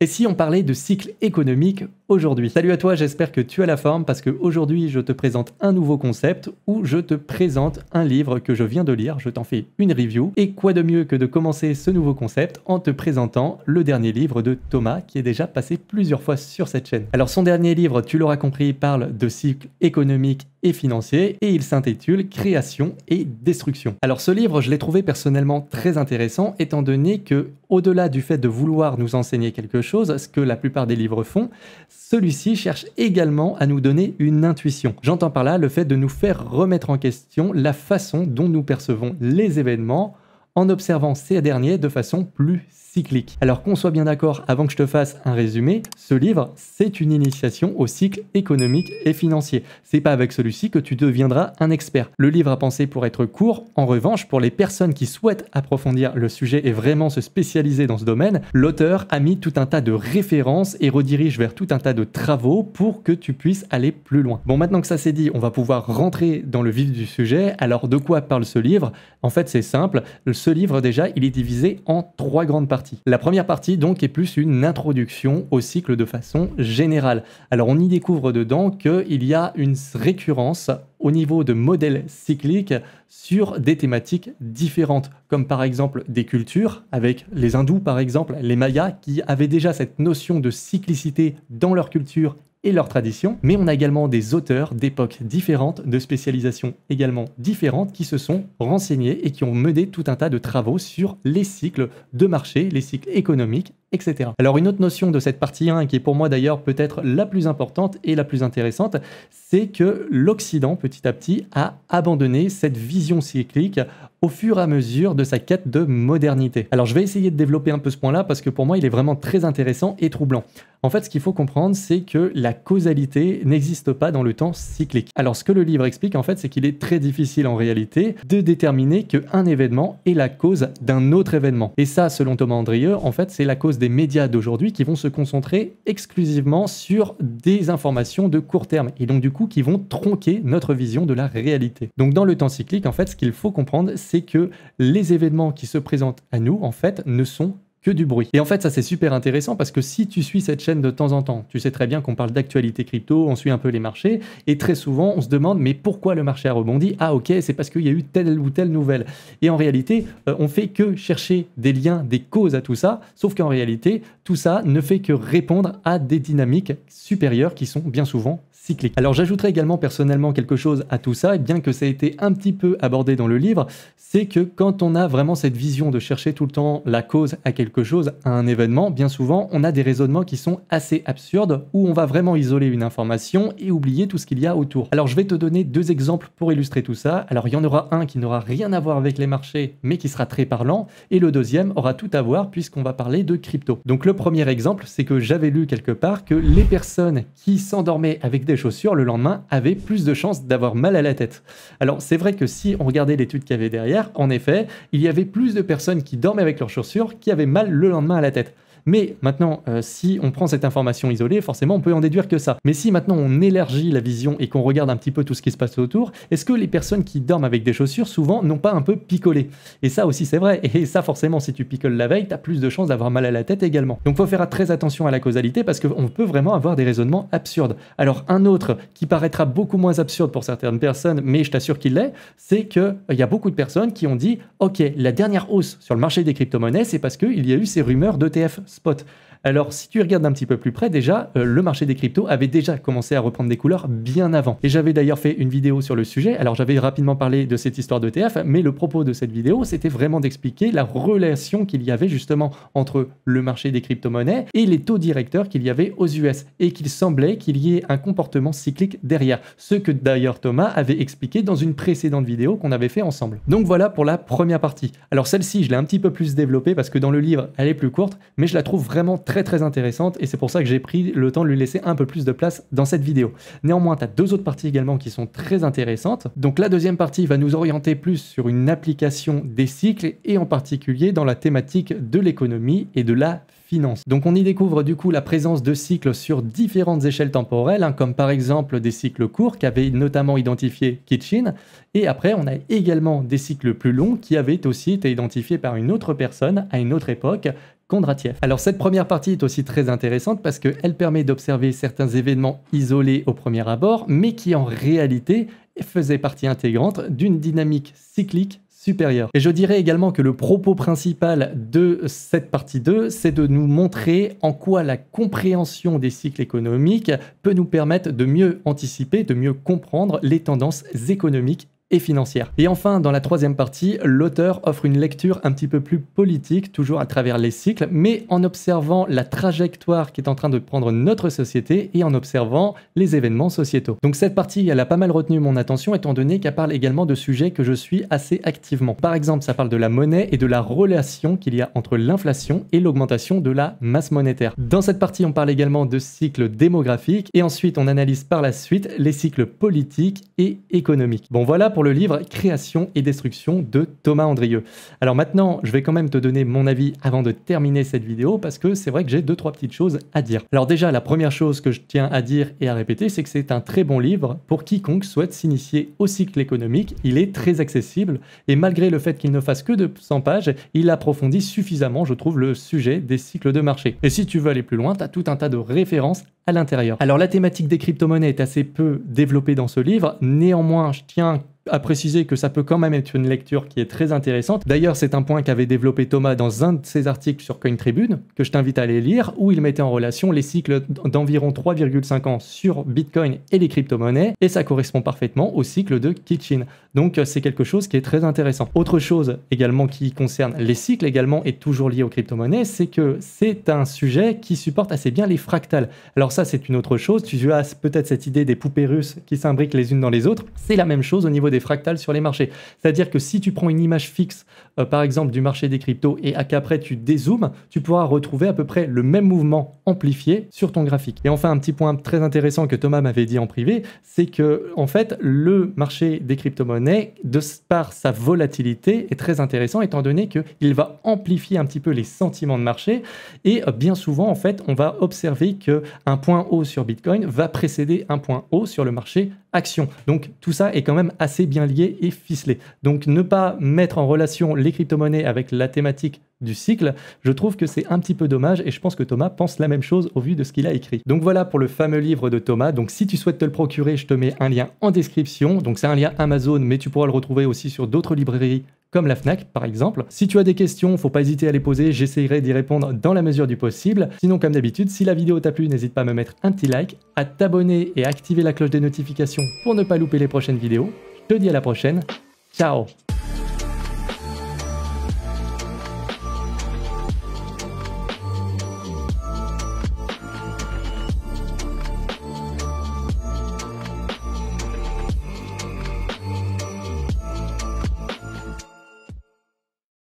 Et si on parlait de cycle économique aujourd'hui. Salut à toi, j'espère que tu as la forme parce que aujourd'hui je te présente un nouveau concept où je te présente un livre que je viens de lire, je t'en fais une review et quoi de mieux que de commencer ce nouveau concept en te présentant le dernier livre de Thomas qui est déjà passé plusieurs fois sur cette chaîne. Alors son dernier livre, tu l'auras compris, parle de cycle économique et financier et il s'intitule Création et destruction. Alors ce livre, je l'ai trouvé personnellement très intéressant étant donné que au-delà du fait de vouloir nous enseigner quelque chose, ce que la plupart des livres font, celui-ci cherche également à nous donner une intuition. J'entends par là le fait de nous faire remettre en question la façon dont nous percevons les événements, en observant ces derniers de façon plus cyclique. Alors qu'on soit bien d'accord, avant que je te fasse un résumé, ce livre, c'est une initiation au cycle économique et financier. C'est pas avec celui-ci que tu deviendras un expert. Le livre a pensé pour être court, en revanche, pour les personnes qui souhaitent approfondir le sujet et vraiment se spécialiser dans ce domaine, l'auteur a mis tout un tas de références et redirige vers tout un tas de travaux pour que tu puisses aller plus loin. Bon, maintenant que ça c'est dit, on va pouvoir rentrer dans le vif du sujet. Alors de quoi parle ce livre En fait, c'est simple ce livre déjà, il est divisé en trois grandes parties. La première partie donc est plus une introduction au cycle de façon générale. Alors on y découvre dedans qu'il y a une récurrence au niveau de modèles cycliques sur des thématiques différentes, comme par exemple des cultures, avec les hindous par exemple, les mayas, qui avaient déjà cette notion de cyclicité dans leur culture et leurs traditions, mais on a également des auteurs d'époques différentes, de spécialisations également différentes, qui se sont renseignés et qui ont mené tout un tas de travaux sur les cycles de marché, les cycles économiques alors une autre notion de cette partie 1, qui est pour moi d'ailleurs peut-être la plus importante et la plus intéressante, c'est que l'Occident, petit à petit, a abandonné cette vision cyclique au fur et à mesure de sa quête de modernité. Alors je vais essayer de développer un peu ce point-là parce que pour moi il est vraiment très intéressant et troublant. En fait, ce qu'il faut comprendre, c'est que la causalité n'existe pas dans le temps cyclique. Alors, ce que le livre explique, en fait, c'est qu'il est très difficile en réalité de déterminer qu'un événement est la cause d'un autre événement. Et ça, selon Thomas Andrieux, en fait, c'est la cause des médias d'aujourd'hui qui vont se concentrer exclusivement sur des informations de court terme et donc du coup qui vont tronquer notre vision de la réalité. Donc dans le temps cyclique, en fait, ce qu'il faut comprendre, c'est que les événements qui se présentent à nous, en fait, ne sont du bruit. Et en fait, ça c'est super intéressant parce que si tu suis cette chaîne de temps en temps, tu sais très bien qu'on parle d'actualité crypto, on suit un peu les marchés, et très souvent on se demande mais pourquoi le marché a rebondi Ah ok, c'est parce qu'il y a eu telle ou telle nouvelle. Et en réalité, euh, on fait que chercher des liens, des causes à tout ça, sauf qu'en réalité, tout ça ne fait que répondre à des dynamiques supérieures qui sont bien souvent cycliques. Alors j'ajouterai également personnellement quelque chose à tout ça, et bien que ça ait été un petit peu abordé dans le livre, c'est que quand on a vraiment cette vision de chercher tout le temps la cause à quelque chose, à un événement, bien souvent on a des raisonnements qui sont assez absurdes, où on va vraiment isoler une information et oublier tout ce qu'il y a autour. Alors je vais te donner deux exemples pour illustrer tout ça. Alors il y en aura un qui n'aura rien à voir avec les marchés, mais qui sera très parlant, et le deuxième aura tout à voir puisqu'on va parler de crypto. Donc le le premier exemple, c'est que j'avais lu quelque part que les personnes qui s'endormaient avec des chaussures le lendemain avaient plus de chances d'avoir mal à la tête. Alors c'est vrai que si on regardait l'étude qu'il y avait derrière, en effet, il y avait plus de personnes qui dormaient avec leurs chaussures qui avaient mal le lendemain à la tête. Mais maintenant, euh, si on prend cette information isolée, forcément, on peut en déduire que ça. Mais si maintenant on élargit la vision et qu'on regarde un petit peu tout ce qui se passe autour, est-ce que les personnes qui dorment avec des chaussures, souvent, n'ont pas un peu picolé Et ça aussi, c'est vrai. Et ça, forcément, si tu picoles la veille, tu as plus de chances d'avoir mal à la tête également. Donc, il faut faire très attention à la causalité parce qu'on peut vraiment avoir des raisonnements absurdes. Alors, un autre qui paraîtra beaucoup moins absurde pour certaines personnes, mais je t'assure qu'il l'est, c'est qu'il euh, y a beaucoup de personnes qui ont dit Ok, la dernière hausse sur le marché des crypto-monnaies, c'est parce qu'il y a eu ces rumeurs d'ETF but Alors, si tu regardes un petit peu plus près, déjà, euh, le marché des cryptos avait déjà commencé à reprendre des couleurs bien avant. Et j'avais d'ailleurs fait une vidéo sur le sujet. Alors, j'avais rapidement parlé de cette histoire d'ETF, mais le propos de cette vidéo, c'était vraiment d'expliquer la relation qu'il y avait justement entre le marché des crypto-monnaies et les taux directeurs qu'il y avait aux US. Et qu'il semblait qu'il y ait un comportement cyclique derrière. Ce que d'ailleurs Thomas avait expliqué dans une précédente vidéo qu'on avait fait ensemble. Donc voilà pour la première partie. Alors, celle-ci, je l'ai un petit peu plus développée parce que dans le livre, elle est plus courte, mais je la trouve vraiment très très intéressante et c'est pour ça que j'ai pris le temps de lui laisser un peu plus de place dans cette vidéo. Néanmoins, tu as deux autres parties également qui sont très intéressantes. Donc la deuxième partie va nous orienter plus sur une application des cycles et en particulier dans la thématique de l'économie et de la finance. Donc on y découvre du coup la présence de cycles sur différentes échelles temporelles, hein, comme par exemple des cycles courts qu'avait notamment identifié Kitchin, et après on a également des cycles plus longs qui avaient aussi été identifiés par une autre personne à une autre époque, alors cette première partie est aussi très intéressante parce qu'elle permet d'observer certains événements isolés au premier abord, mais qui en réalité faisaient partie intégrante d'une dynamique cyclique supérieure. Et je dirais également que le propos principal de cette partie 2, c'est de nous montrer en quoi la compréhension des cycles économiques peut nous permettre de mieux anticiper, de mieux comprendre les tendances économiques financière. Et enfin, dans la troisième partie, l'auteur offre une lecture un petit peu plus politique, toujours à travers les cycles, mais en observant la trajectoire qui est en train de prendre notre société et en observant les événements sociétaux. Donc cette partie, elle a pas mal retenu mon attention, étant donné qu'elle parle également de sujets que je suis assez activement. Par exemple, ça parle de la monnaie et de la relation qu'il y a entre l'inflation et l'augmentation de la masse monétaire. Dans cette partie, on parle également de cycles démographiques et ensuite on analyse par la suite les cycles politiques et économiques. Bon voilà pour le livre Création et Destruction de Thomas Andrieux. Alors maintenant, je vais quand même te donner mon avis avant de terminer cette vidéo parce que c'est vrai que j'ai deux, trois petites choses à dire. Alors déjà, la première chose que je tiens à dire et à répéter, c'est que c'est un très bon livre pour quiconque souhaite s'initier au cycle économique. Il est très accessible et malgré le fait qu'il ne fasse que 200 pages, il approfondit suffisamment, je trouve, le sujet des cycles de marché. Et si tu veux aller plus loin, tu as tout un tas de références à l'intérieur. Alors la thématique des crypto-monnaies est assez peu développée dans ce livre, néanmoins je tiens à préciser que ça peut quand même être une lecture qui est très intéressante. D'ailleurs, c'est un point qu'avait développé Thomas dans un de ses articles sur Coin tribune que je t'invite à aller lire, où il mettait en relation les cycles d'environ 3,5 ans sur Bitcoin et les crypto-monnaies, et ça correspond parfaitement au cycle de kitchen Donc, euh, c'est quelque chose qui est très intéressant. Autre chose également qui concerne les cycles également et toujours lié aux crypto-monnaies, c'est que c'est un sujet qui supporte assez bien les fractales. Alors ça, c'est une autre chose. Tu as peut-être cette idée des poupées russes qui s'imbriquent les unes dans les autres. C'est la même chose au niveau fractales sur les marchés. C'est-à-dire que si tu prends une image fixe, euh, par exemple, du marché des cryptos et qu'après tu dézoomes, tu pourras retrouver à peu près le même mouvement amplifié sur ton graphique. Et enfin, un petit point très intéressant que Thomas m'avait dit en privé, c'est que, en fait, le marché des crypto-monnaies, de par sa volatilité, est très intéressant étant donné il va amplifier un petit peu les sentiments de marché. Et euh, bien souvent, en fait, on va observer que un point haut sur Bitcoin va précéder un point haut sur le marché action. Donc tout ça est quand même assez bien lié et ficelé. Donc ne pas mettre en relation les crypto-monnaies avec la thématique du cycle, je trouve que c'est un petit peu dommage et je pense que Thomas pense la même chose au vu de ce qu'il a écrit. Donc voilà pour le fameux livre de Thomas. Donc si tu souhaites te le procurer, je te mets un lien en description. Donc c'est un lien Amazon, mais tu pourras le retrouver aussi sur d'autres librairies comme la FNAC par exemple. Si tu as des questions, faut pas hésiter à les poser, j'essaierai d'y répondre dans la mesure du possible. Sinon comme d'habitude, si la vidéo t'a plu, n'hésite pas à me mettre un petit like, à t'abonner et à activer la cloche des notifications pour ne pas louper les prochaines vidéos. Je te dis à la prochaine, ciao